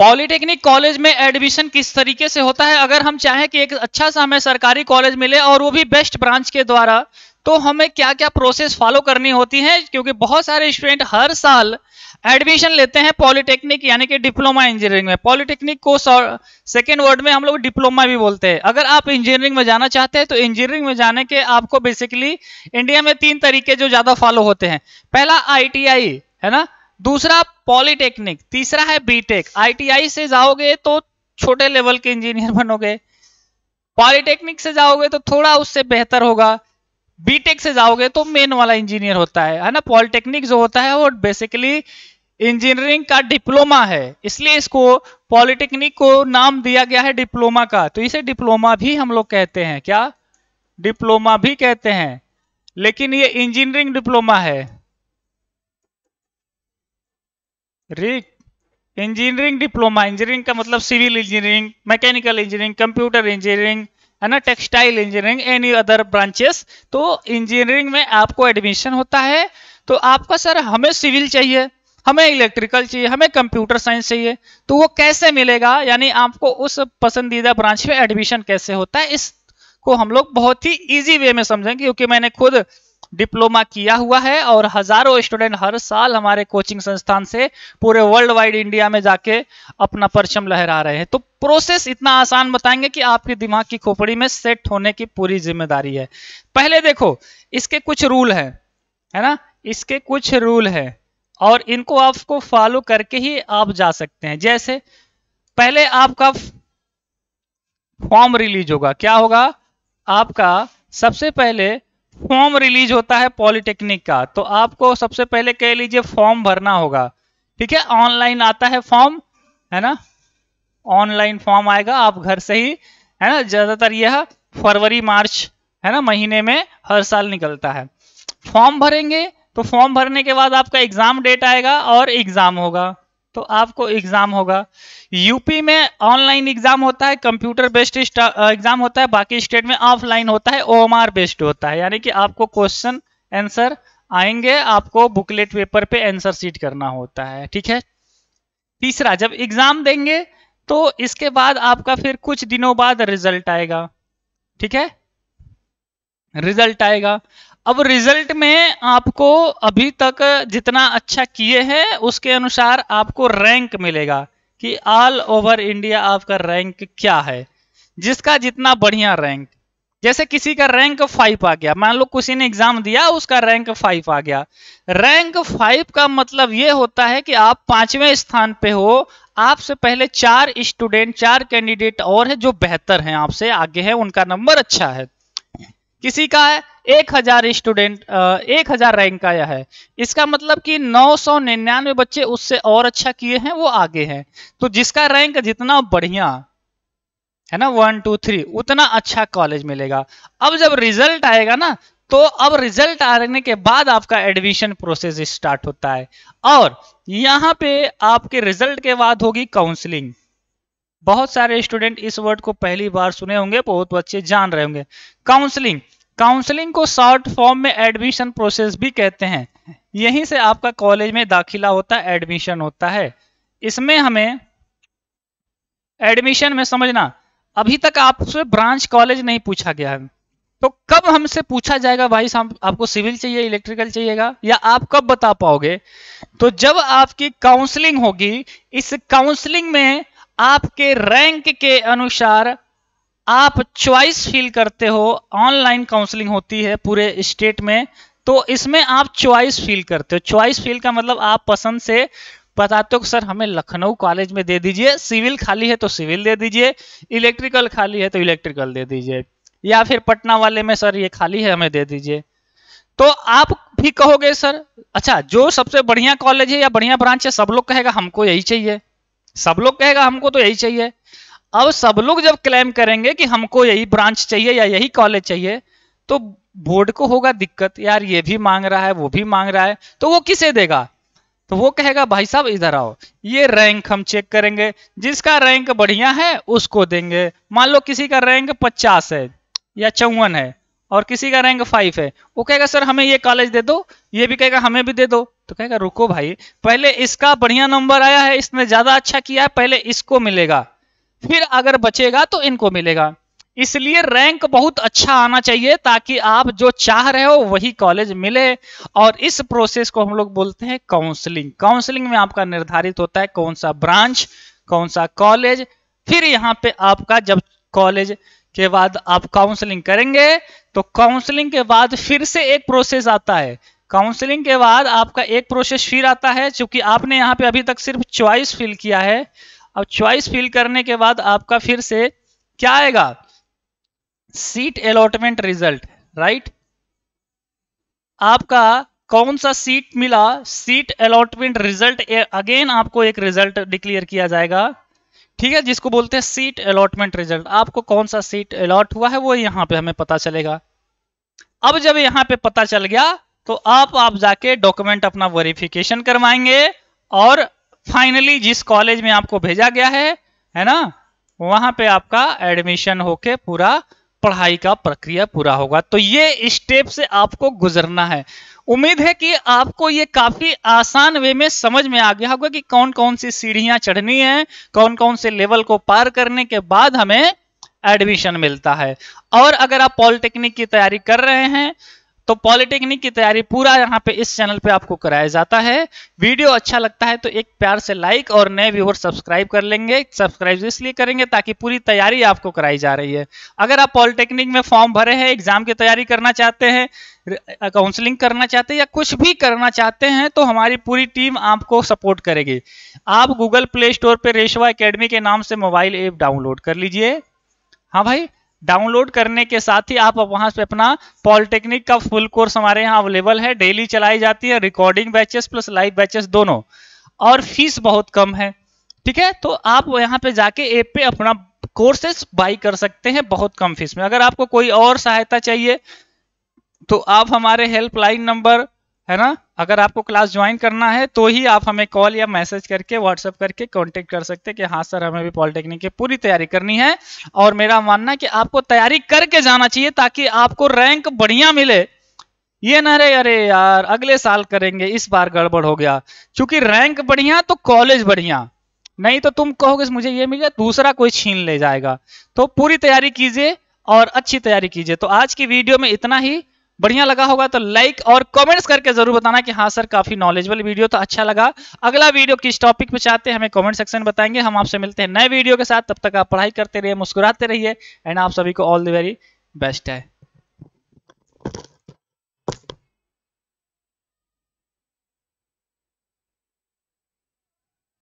polytechnic college में admission किस तरीके से होता है अगर हम चाहें कि एक अच्छा सा हमें सरकारी कॉलेज मिले और वो भी बेस्ट ब्रांच के द्वारा तो हमें क्या क्या प्रोसेस फॉलो करनी होती है क्योंकि बहुत सारे स्टूडेंट हर साल एडमिशन लेते हैं पॉलिटेक्निक यानी कि डिप्लोमा इंजीनियरिंग में पॉलिटेक्निक को सेकेंड वर्ड में हम लोग डिप्लोमा भी बोलते हैं अगर आप इंजीनियरिंग में जाना चाहते हैं तो इंजीनियरिंग में जाने के आपको बेसिकली इंडिया में तीन तरीके जो ज्यादा फॉलो होते हैं पहला आई है ना दूसरा पॉलिटेक्निक तीसरा है बीटेक आईटीआई से जाओगे तो छोटे लेवल के इंजीनियर बनोगे पॉलिटेक्निक से जाओगे तो थोड़ा उससे बेहतर होगा बीटेक से जाओगे तो मेन वाला इंजीनियर होता है है ना पॉलिटेक्निक जो होता है वो बेसिकली इंजीनियरिंग का डिप्लोमा है इसलिए इसको पॉलिटेक्निक को नाम दिया गया है डिप्लोमा का तो इसे डिप्लोमा भी हम लोग कहते हैं क्या डिप्लोमा भी कहते हैं लेकिन ये इंजीनियरिंग डिप्लोमा है रिक इंजीनियरिंग डिप्लोमा इंजीनियरिंग का मतलब civil engineering mechanical engineering computer engineering है ना textile engineering any other branches तो इंजीनियरिंग में आपको एडमिशन होता है तो आपका सर हमें सिविल चाहिए हमें इलेक्ट्रिकल चाहिए हमें कंप्यूटर साइंस चाहिए तो वो कैसे मिलेगा यानी आपको उस पसंदीदा ब्रांच में एडमिशन कैसे होता है इसको हम लोग बहुत ही ईजी वे में समझेंगे क्योंकि मैंने खुद डिप्लोमा किया हुआ है और हजारों स्टूडेंट हर साल हमारे कोचिंग संस्थान से पूरे वर्ल्ड वाइड इंडिया में जाके अपना परचम लहरा रहे हैं तो प्रोसेस इतना आसान बताएंगे कि आपके दिमाग की खोपड़ी में सेट होने की पूरी जिम्मेदारी है पहले देखो इसके कुछ रूल है है ना इसके कुछ रूल है और इनको आपको फॉलो करके ही आप जा सकते हैं जैसे पहले आपका फॉर्म रिलीज होगा क्या होगा आपका सबसे पहले फॉर्म रिलीज होता है पॉलिटेक्निक का तो आपको सबसे पहले कह लीजिए फॉर्म भरना होगा ठीक है ऑनलाइन आता है फॉर्म है ना ऑनलाइन फॉर्म आएगा आप घर से ही है ना ज्यादातर यह फरवरी मार्च है ना महीने में हर साल निकलता है फॉर्म भरेंगे तो फॉर्म भरने के बाद आपका एग्जाम डेट आएगा और एग्जाम होगा तो आपको एग्जाम होगा यूपी में ऑनलाइन एग्जाम होता है कंप्यूटर बेस्ड एग्जाम होता है बाकी स्टेट में ऑफलाइन होता है ओएमआर बेस्ड होता है यानी कि आपको क्वेश्चन आंसर आएंगे आपको बुकलेट पेपर पे आंसर सीट करना होता है ठीक है तीसरा जब एग्जाम देंगे तो इसके बाद आपका फिर कुछ दिनों बाद रिजल्ट आएगा ठीक है रिजल्ट आएगा अब रिजल्ट में आपको अभी तक जितना अच्छा किए हैं उसके अनुसार आपको रैंक मिलेगा कि ऑल ओवर इंडिया आपका रैंक क्या है जिसका जितना बढ़िया रैंक जैसे किसी का रैंक फाइव आ गया मान लो किसी ने एग्जाम दिया उसका रैंक फाइव आ गया रैंक फाइव का मतलब ये होता है कि आप पांचवें स्थान पे हो आपसे पहले चार स्टूडेंट चार कैंडिडेट और है जो बेहतर हैं आपसे आगे है उनका नंबर अच्छा है किसी का है एक हजार स्टूडेंट एक हजार रैंक आया है इसका मतलब कि नौ सौ निन्यानवे बच्चे उससे और अच्छा किए हैं वो आगे हैं तो जिसका रैंक जितना बढ़िया है ना वन टू थ्री उतना अच्छा कॉलेज मिलेगा अब जब रिजल्ट आएगा ना तो अब रिजल्ट आने के बाद आपका एडमिशन प्रोसेस स्टार्ट होता है और यहाँ पे आपके रिजल्ट के बाद होगी काउंसलिंग बहुत सारे स्टूडेंट इस वर्ड को पहली बार सुने होंगे बहुत बच्चे जान रहे होंगे काउंसलिंग काउंसलिंग को शॉर्ट फॉर्म में एडमिशन प्रोसेस भी कहते हैं यहीं से आपका कॉलेज में दाखिला होता है एडमिशन होता है इसमें हमें एडमिशन में समझना अभी तक आपसे ब्रांच कॉलेज नहीं पूछा गया है तो कब हमसे पूछा जाएगा भाई साहब आपको सिविल चाहिए इलेक्ट्रिकल चाहिएगा या आप कब बता पाओगे तो जब आपकी काउंसलिंग होगी इस काउंसलिंग में आपके रैंक के अनुसार आप चॉइस फील करते हो ऑनलाइन काउंसलिंग होती है पूरे स्टेट में तो इसमें आप चॉइस फील करते हो चॉइस फील का मतलब आप पसंद से बताते हो कि सर हमें लखनऊ कॉलेज में दे दीजिए सिविल खाली है तो सिविल दे दीजिए इलेक्ट्रिकल खाली है तो इलेक्ट्रिकल दे दीजिए या फिर पटना वाले में सर ये खाली है हमें दे दीजिए तो आप भी कहोगे सर अच्छा जो सबसे बढ़िया कॉलेज है या बढ़िया ब्रांच है सब लोग कहेगा हमको यही चाहिए सब लोग कहेगा हमको तो यही चाहिए अब सब लोग जब क्लेम करेंगे कि हमको यही ब्रांच चाहिए या यही कॉलेज चाहिए तो बोर्ड को होगा दिक्कत यार ये भी मांग रहा है वो भी मांग रहा है तो वो किसे देगा तो वो कहेगा भाई साहब इधर आओ ये रैंक हम चेक करेंगे जिसका रैंक बढ़िया है उसको देंगे मान लो किसी का रैंक पचास है या चौवन है और किसी का रैंक फाइव है वो कहेगा सर हमें ये कॉलेज दे दो ये भी कहेगा हमें भी दे दो तो कहेगा रुको भाई पहले इसका बढ़िया नंबर आया है इसने ज्यादा अच्छा किया है पहले इसको मिलेगा फिर अगर बचेगा तो इनको मिलेगा इसलिए रैंक बहुत अच्छा आना चाहिए ताकि आप जो चाह रहे हो वही कॉलेज मिले और इस प्रोसेस को हम लोग बोलते हैं काउंसलिंग काउंसलिंग में आपका निर्धारित होता है कौन सा ब्रांच कौन सा कॉलेज फिर यहाँ पे आपका जब कॉलेज के बाद आप काउंसलिंग करेंगे तो काउंसलिंग के बाद फिर से एक प्रोसेस आता है काउंसलिंग के बाद आपका एक प्रोसेस फिर आता है चूंकि आपने यहाँ पे अभी तक सिर्फ च्वाइस फिल किया है अब च्वाइस फिल करने के बाद आपका फिर से क्या आएगा सीट अलॉटमेंट रिजल्ट राइट आपका कौन सा सीट मिला सीट अलॉटमेंट रिजल्ट अगेन आपको एक रिजल्ट डिक्लेयर किया जाएगा ठीक है जिसको बोलते हैं सीट अलॉटमेंट रिजल्ट आपको कौन सा सीट अलॉट हुआ है वो यहां पे हमें पता चलेगा अब जब यहां पे पता चल गया तो आप आप जाके डॉक्यूमेंट अपना वेरिफिकेशन करवाएंगे और फाइनली जिस कॉलेज में आपको भेजा गया है है ना वहां पे आपका एडमिशन होके पूरा पढ़ाई का प्रक्रिया पूरा होगा तो ये स्टेप से आपको गुजरना है उम्मीद है कि आपको ये काफी आसान वे में समझ में आ गया होगा कि कौन कौन सी सीढ़ियां चढ़नी है कौन कौन से लेवल को पार करने के बाद हमें एडमिशन मिलता है और अगर आप पॉलिटेक्निक की तैयारी कर रहे हैं तो पॉलिटेक्निक की तैयारी पूरा यहाँ पे इस चैनल पे आपको कराया जाता है वीडियो अच्छा लगता है तो एक प्यार से लाइक और नए व्यूवर सब्सक्राइब कर लेंगे सब्सक्राइब इसलिए करेंगे ताकि पूरी तैयारी आपको कराई जा रही है अगर आप पॉलिटेक्निक में फॉर्म भरे हैं एग्जाम की तैयारी करना चाहते हैं काउंसलिंग करना चाहते हैं या कुछ भी करना चाहते हैं तो हमारी पूरी टीम आपको सपोर्ट करेगी आप गूगल प्ले स्टोर पर रेशवा अकेडमी के नाम से मोबाइल ऐप डाउनलोड कर लीजिए हाँ भाई डाउनलोड करने के साथ ही आप वहां पे अपना पॉलिटेक्निक का फुल कोर्स हमारे यहाँ अवेलेबल है डेली चलाई जाती है recording batches plus live batches दोनों और फीस बहुत कम है ठीक है तो आप यहाँ पे जाके एप पे अपना कोर्सेस बाई कर सकते हैं बहुत कम फीस में अगर आपको कोई और सहायता चाहिए तो आप हमारे हेल्पलाइन नंबर है ना अगर आपको क्लास ज्वाइन करना है तो ही आप हमें कॉल या मैसेज करके व्हाट्सएप करके कांटेक्ट कर सकते हैं कि हाँ सर हमें भी पॉलिटेक्निक की पूरी तैयारी करनी है और मेरा मानना है कि आपको तैयारी करके जाना चाहिए ताकि आपको रैंक बढ़िया मिले ये ना रे अरे यार अगले साल करेंगे इस बार गड़बड़ हो गया क्योंकि रैंक बढ़िया तो कॉलेज बढ़िया नहीं तो तुम कहोगे मुझे ये मिल गया दूसरा कोई छीन ले जाएगा तो पूरी तैयारी कीजिए और अच्छी तैयारी कीजिए तो आज की वीडियो में इतना ही बढ़िया लगा होगा तो लाइक और कमेंट्स करके जरूर बताना कि हाँ सर काफी नॉलेजेबल वीडियो तो अच्छा लगा अगला वीडियो किस टॉपिक पे चाहते हैं हमें कमेंट सेक्शन में बताएंगे हम आपसे मिलते हैं नए वीडियो के साथ तब तक आप पढ़ाई करते रहिए मुस्कुराते रहिए एंड आप सभी को ऑल द वेरी बेस्ट है